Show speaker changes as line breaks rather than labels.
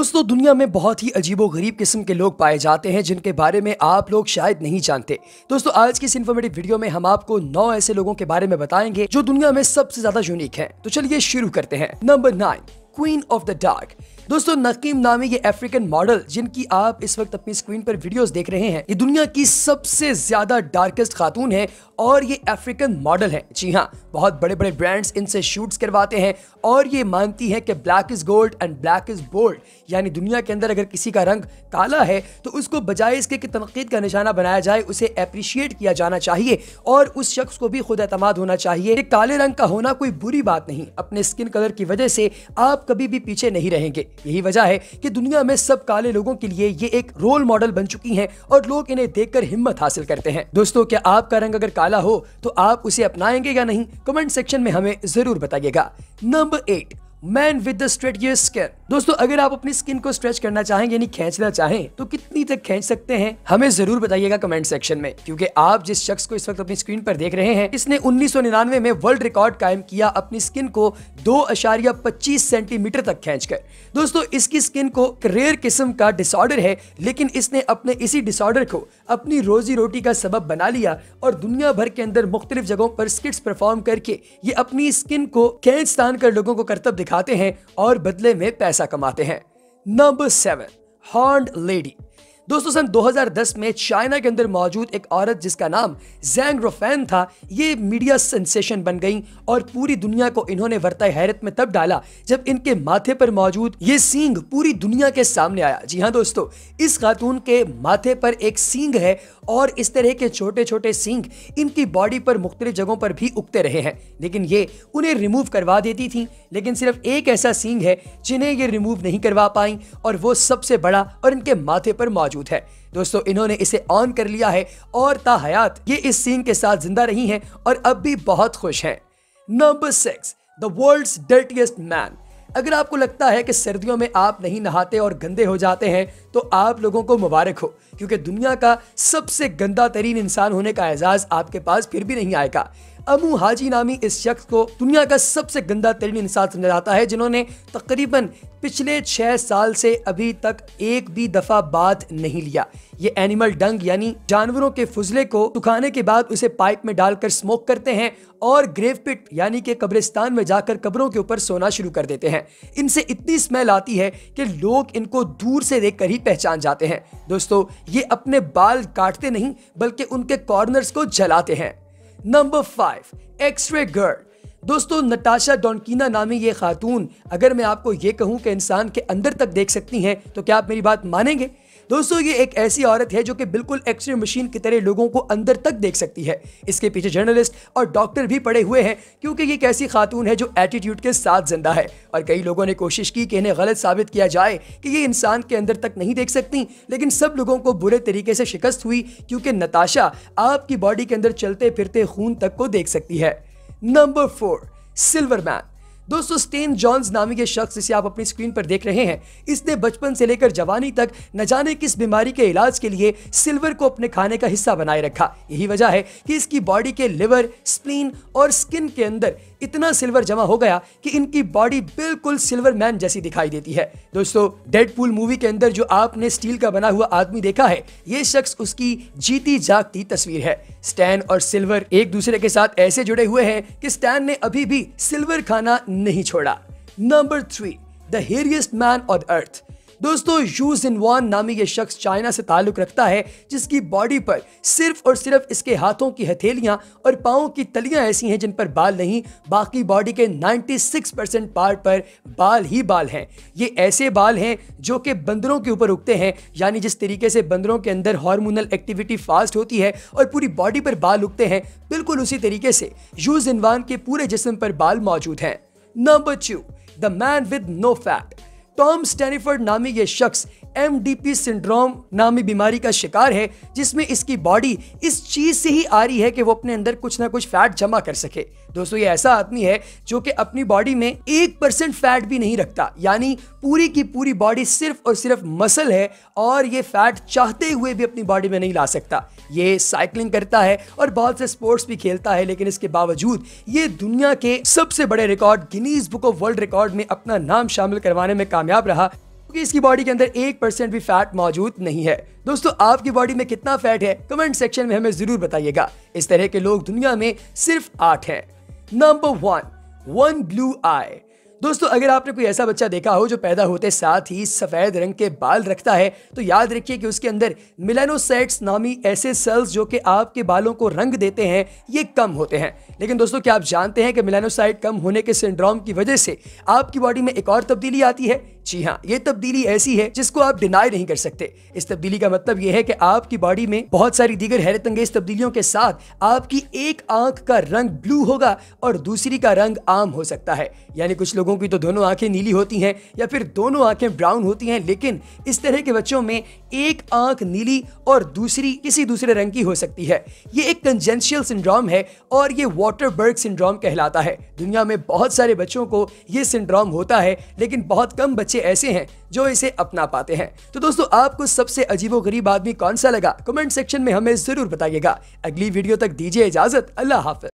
दोस्तों दुनिया में बहुत ही अजीबो गरीब किस्म के लोग पाए जाते हैं जिनके बारे में आप लोग शायद नहीं जानते दोस्तों आज की इस इन्फॉर्मेटिव वीडियो में हम आपको नौ ऐसे लोगों के बारे में बताएंगे जो दुनिया में सबसे ज्यादा यूनिक है तो चलिए शुरू करते हैं number nine queen of the dark दोस्तों नकीम नामी ये अफ्रीकन मॉडल जिनकी आप इस वक्त अपनी स्क्रीन पर वीडियोस देख रहे हैं ये दुनिया की सबसे ज्यादा डार्केस्ट खातून है और ये अफ्रीकन मॉडल है जी हाँ बहुत बड़े बड़े ब्रांड्स इनसे शूट्स करवाते हैं और ये मानती है कि black is gold and black is bold यानी दुनिया के अंदर अगर किसी का रंग काला है तो उसको बजाय इसके कि तनकीद का निशाना बनाया जाए उसे अप्रिशिएट किया जाना चाहिए और उस शख्स को भी खुद अतमाद होना चाहिए कि काले रंग का होना कोई बुरी बात नहीं अपने स्किन कलर की वजह से आप कभी भी पीछे नहीं रहेंगे यही वजह है कि दुनिया में सब काले लोगों के लिए ये एक रोल मॉडल बन चुकी है और लोग इन्हें देख हिम्मत हासिल करते हैं दोस्तों क्या आपका रंग अगर काला वाला हो तो आप उसे अपनाएंगे या नहीं कमेंट सेक्शन में हमें जरूर बताइएगा number eight man with the stretchiest skin दोस्तों अगर आप अपनी स्किन को स्ट्रेच करना चाहें यानी खींचना चाहें तो कितनी तक खींच सकते हैं हमें जरूर बताइएगा कमेंट सेक्शन में क्योंकि आप जिस शख्स को इस वक्त अपनी स्क्रीन पर देख रहे हैं इसने 1999 में वर्ल्ड रिकॉर्ड कायम किया अपनी स्किन को दो सेंटीमीटर तक खींच कर दोस्तों इसकी स्किन को रेयर किस्म का डिसऑर्डर है लेकिन इसने अपने इसी डिसऑर्डर को अपनी रोजी रोटी का सबब बना लिया और दुनिया भर के अंदर मुख्तलिफ जगहों पर स्किट्स परफॉर्म करके ये अपनी स्किन को खेच तान कर लोगों को करतब दिखाते हैं और बदले में पैसा पैसा कमाते हैं नंबर सेवन हॉर्न लेडी दोस्तों सन 2010 में चाइना के अंदर मौजूद एक औरत जिसका नाम जैंग रोफेन था ये मीडिया सेंसेशन बन गई और पूरी दुनिया को इन्होंने वर्ता हैरत में तब डाला जब इनके माथे पर मौजूद ये सींग पूरी दुनिया के सामने आया जी हाँ दोस्तों इस खातून के माथे पर एक सींग है और इस तरह के छोटे छोटे सींग इनकी बॉडी पर मुख्तलिफ जगहों पर भी उगते रहे हैं लेकिन ये उन्हें रिमूव करवा देती थी लेकिन सिर्फ एक ऐसा सींग है जिन्हें ये रिमूव नहीं करवा पाई और वो सबसे बड़ा और इनके माथे पर मौजूद मौजूद है दोस्तों इन्होंने इसे ऑन कर लिया है और ताहयात ये इस सीन के साथ जिंदा रही हैं और अब भी बहुत खुश हैं number six the world dirtiest man अगर आपको लगता है कि सर्दियों में आप नहीं नहाते और गंदे हो जाते हैं तो आप लोगों को मुबारक हो क्योंकि दुनिया का सबसे गंदा तरीन इंसान होने का एजाज़ आपके पास फिर भी नहीं आएगा अमू हाजी नामी इस शख्स को दुनिया का सबसे गंदा तरीन इंसान समझा जाता है जिन्होंने तकरीबन पिछले छः साल से अभी तक एक भी दफ़ा बात नहीं लिया ये एनिमल डंग यानी जानवरों के फजले को सुखाने के बाद उसे पाइप में डालकर स्मोक करते हैं और ग्रेव पिट यानी कि कब्रिस्तान में जाकर कब्रों के ऊपर सोना शुरू कर देते हैं इनसे इतनी स्मेल आती है कि लोग इनको दूर से देखकर ही पहचान जाते हैं दोस्तों ये अपने बाल काटते नहीं बल्कि उनके कॉर्नर्स को जलाते हैं नंबर फाइव एक्सरे गर्ड दोस्तों नताशा डॉनकीना नामी ये खातून अगर मैं आपको ये कहूं कि इंसान के अंदर तक देख सकती हैं तो क्या आप मेरी बात मानेंगे दोस्तों ये एक ऐसी औरत है जो कि बिल्कुल एक्सरे मशीन की तरह लोगों को अंदर तक देख सकती है इसके पीछे जर्नलिस्ट और डॉक्टर भी पड़े हुए हैं क्योंकि ये एक ऐसी खातून है जो एटीट्यूड के साथ जिंदा है और कई लोगों ने कोशिश की कि इन्हें गलत साबित किया जाए कि ये इंसान के अंदर तक नहीं देख सकती लेकिन सब लोगों को बुरे तरीके से शिकस्त हुई क्योंकि नताशा आपकी बॉडी के अंदर चलते फिरते खून तक को देख सकती है नंबर फोर सिल्वर मैन दोस्तों स्टेन जॉन्स नामी के शख्स जिसे आप अपनी स्क्रीन पर देख रहे हैं इसने बचपन से लेकर जवानी तक न जाने किस बीमारी के इलाज के लिए सिल्वर को अपने खाने का हिस्सा बनाए रखा यही वजह है कि इसकी बॉडी के लिवर स्प्लीन और स्किन के अंदर इतना सिल्वर जमा हो गया कि इनकी बॉडी बिल्कुल सिल्वर मैन जैसी दिखाई देती है दोस्तों डेड मूवी के अंदर जो आपने स्टील का बना हुआ आदमी देखा है ये शख्स उसकी जीती जागती तस्वीर है स्टैन और सिल्वर एक दूसरे के साथ ऐसे जुड़े हुए हैं कि स्टैन ने अभी भी सिल्वर खाना नहीं छोड़ा number three the hairiest man on earth दोस्तों यू जिन जिनवान नामी ये शख्स चाइना से ताल्लुक रखता है जिसकी बॉडी पर सिर्फ और सिर्फ इसके हाथों की हथेलियां और पाओ की तलियां ऐसी हैं जिन पर बाल नहीं बाकी बॉडी के 96 परसेंट पार्ट पर बाल ही बाल हैं ये ऐसे बाल हैं जो कि बंदरों के ऊपर उगते हैं यानी जिस तरीके से बंदरों के अंदर हार्मोनल एक्टिविटी फास्ट होती है और पूरी बॉडी पर बाल उगते हैं बिल्कुल उसी तरीके से यू जिन के पूरे जिसम पर बाल मौजूद हैं number two the man with no fat Tom Staniforth नामी ये शख्स एमडीपी सिंड्रोम नामी बीमारी का शिकार है जिसमें इसकी बॉडी इस चीज से ही आ रही है कि वो अपने अंदर कुछ ना कुछ फैट जमा कर सके दोस्तों ये ऐसा आदमी है जो कि अपनी बॉडी में एक परसेंट फैट भी नहीं रखता यानी पूरी की पूरी बॉडी सिर्फ और सिर्फ मसल है और ये फैट चाहते हुए भी अपनी बॉडी में नहीं ला सकता ये साइकिलिंग करता है और बहुत से स्पोर्ट्स भी खेलता है लेकिन इसके बावजूद ये दुनिया के सबसे बड़े record Guinness book of world record में अपना नाम शामिल करवाने में कामयाब रहा क्योंकि इसकी बॉडी के अंदर एक परसेंट भी फैट मौजूद नहीं है दोस्तों आपकी बॉडी में कितना फैट है कमेंट सेक्शन में हमें जरूर बताइएगा इस तरह के लोग दुनिया में सिर्फ आठ है number one one blue eye दोस्तों अगर आपने कोई ऐसा बच्चा देखा हो जो पैदा होते साथ ही सफ़ेद रंग के बाल रखता है तो याद रखिए कि उसके अंदर मिलानोसेट्स नामी ऐसे सेल्स जो कि आपके बालों को रंग देते हैं ये कम होते हैं लेकिन दोस्तों क्या आप जानते हैं कि मिलानोसाइट कम होने के सिंड्रोम की वजह से आपकी बॉडी में एक और तब्दीली आती है जी हाँ ये तब्दीली ऐसी है जिसको आप डिनाई नहीं कर सकते इस तब्दीली का मतलब यह है कि आपकी बॉडी में बहुत सारी दीगर हैरत अंगेज तब्दीलियों के साथ आपकी एक आंख का रंग ब्लू होगा और दूसरी का रंग आम हो सकता है यानी कुछ लोगों लोगों की तो दोनों आंखें नीली होती हैं या फिर दोनों आंखें ब्राउन होती हैं लेकिन इस तरह के बच्चों में एक आंख नीली और दूसरी किसी दूसरे रंग की हो सकती है ये एक कंजेंशियल सिंड्रोम है और ये वाटरबर्ग सिंड्रोम कहलाता है दुनिया में बहुत सारे बच्चों को ये सिंड्रोम होता है लेकिन बहुत कम बच्चे ऐसे हैं जो इसे अपना पाते हैं तो दोस्तों आपको सबसे अजीबो आदमी कौन सा लगा कमेंट सेक्शन में हमें जरूर बताइएगा अगली वीडियो तक दीजिए इजाजत अल्लाह हाफिज